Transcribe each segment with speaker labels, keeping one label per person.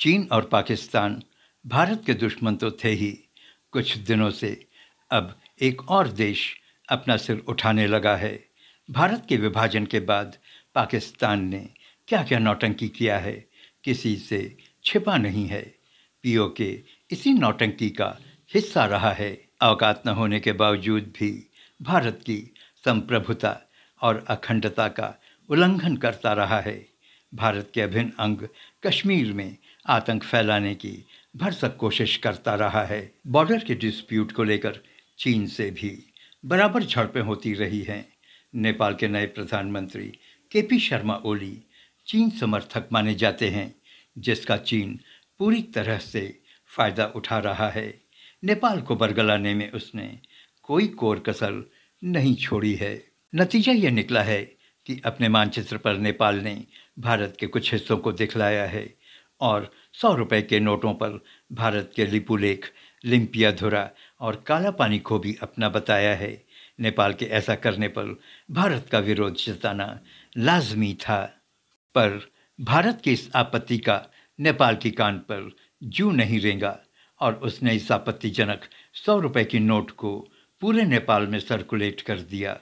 Speaker 1: चीन और पाकिस्तान भारत के दुश्मन तो थे ही कुछ दिनों से अब एक और देश अपना सिर उठाने लगा है भारत के विभाजन के बाद पाकिस्तान ने क्या क्या नौटंकी किया है किसी से छिपा नहीं है पीओके इसी नौटंकी का हिस्सा रहा है अवकात न होने के बावजूद भी भारत की संप्रभुता और अखंडता का उल्लंघन करता रहा है भारत के अभिन्न अंग कश्मीर में आतंक फैलाने की भरसक कोशिश करता रहा है बॉर्डर के डिस्प्यूट को लेकर चीन से भी बराबर झड़पें होती रही हैं नेपाल के नए प्रधानमंत्री के पी शर्मा ओली चीन समर्थक माने जाते हैं जिसका चीन पूरी तरह से फ़ायदा उठा रहा है नेपाल को बरगलाने में उसने कोई कोर कसर नहीं छोड़ी है नतीजा ये निकला है कि अपने मानचित्र पर नेपाल ने भारत के कुछ हिस्सों को दिखलाया है और सौ रुपए के नोटों पर भारत के लिपुलेख लिम्पिया धुरा और काला पानी को भी अपना बताया है नेपाल के ऐसा करने पर भारत का विरोध जताना लाजमी था पर भारत की इस आपत्ति का नेपाल की कान पर जू नहीं रेंगा और उसने इस आपत्तिजनक सौ रुपए की नोट को पूरे नेपाल में सर्कुलेट कर दिया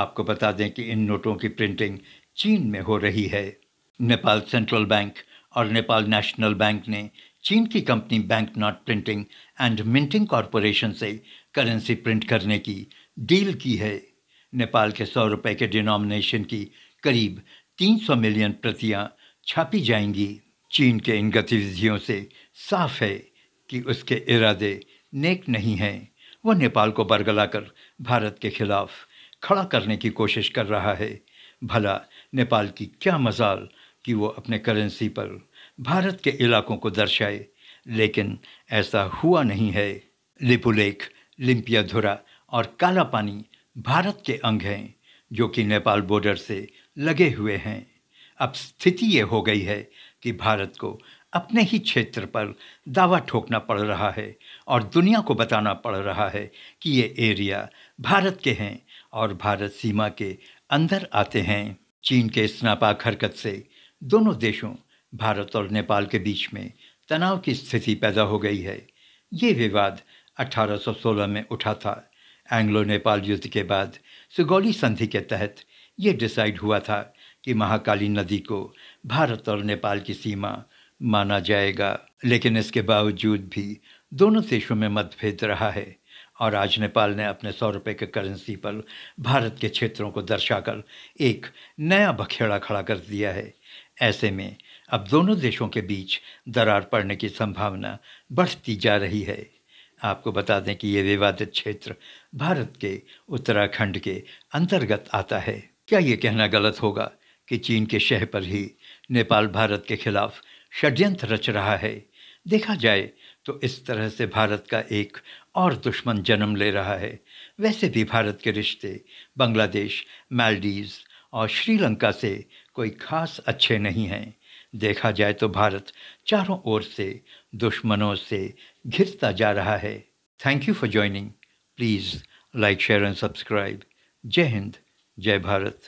Speaker 1: आपको बता दें कि इन नोटों की प्रिंटिंग चीन में हो रही है नेपाल सेंट्रल बैंक और नेपाल नेशनल बैंक ने चीन की company Banknote Printing and Minting Corporation से करेंसी प्रिंट करने की डील की है नेपाल के सौ रुपये के डिनोमिनेशन की करीब 300 मिलियन प्रतियां छापी जाएंगी चीन के इन गतिविधियों से साफ है कि उसके इरादे नेक नहीं हैं वो नेपाल को बरगला कर भारत के खिलाफ खड़ा करने की कोशिश कर रहा है भला नेपाल की क्या मजाल कि वो अपने करेंसी पर भारत के इलाकों को दर्शाए लेकिन ऐसा हुआ नहीं है लिपुलेख लिम्पिया धुरा और काला पानी भारत के अंग हैं जो कि नेपाल बॉर्डर से लगे हुए हैं अब स्थिति ये हो गई है कि भारत को अपने ही क्षेत्र पर दावा ठोकना पड़ रहा है और दुनिया को बताना पड़ रहा है कि ये एरिया भारत के हैं और भारत सीमा के अंदर आते हैं चीन के स्नापाक हरकत से दोनों देशों भारत और नेपाल के बीच में तनाव की स्थिति पैदा हो गई है ये विवाद 1816 में उठा था एंग्लो नेपाल युद्ध के बाद सुगौली संधि के तहत ये डिसाइड हुआ था कि महाकाली नदी को भारत और नेपाल की सीमा माना जाएगा लेकिन इसके बावजूद भी दोनों देशों में मतभेद रहा है और आज नेपाल ने अपने सौ रुपये के करेंसी पर भारत के क्षेत्रों को दर्शाकर एक नया बखेड़ा खड़ा कर दिया है ऐसे में अब दोनों देशों के बीच दरार पड़ने की संभावना बढ़ती जा रही है आपको बता दें कि ये विवादित क्षेत्र भारत के उत्तराखंड के अंतर्गत आता है क्या ये कहना गलत होगा कि चीन के शह पर ही नेपाल भारत के खिलाफ षड्यंत्र रच रहा है देखा जाए तो इस तरह से भारत का एक और दुश्मन जन्म ले रहा है वैसे भी भारत के रिश्ते बांग्लादेश मालदीव्स और श्रीलंका से कोई खास अच्छे नहीं हैं देखा जाए तो भारत चारों ओर से दुश्मनों से घिरता जा रहा है thank you for joining please like share and subscribe जय हिंद जय भारत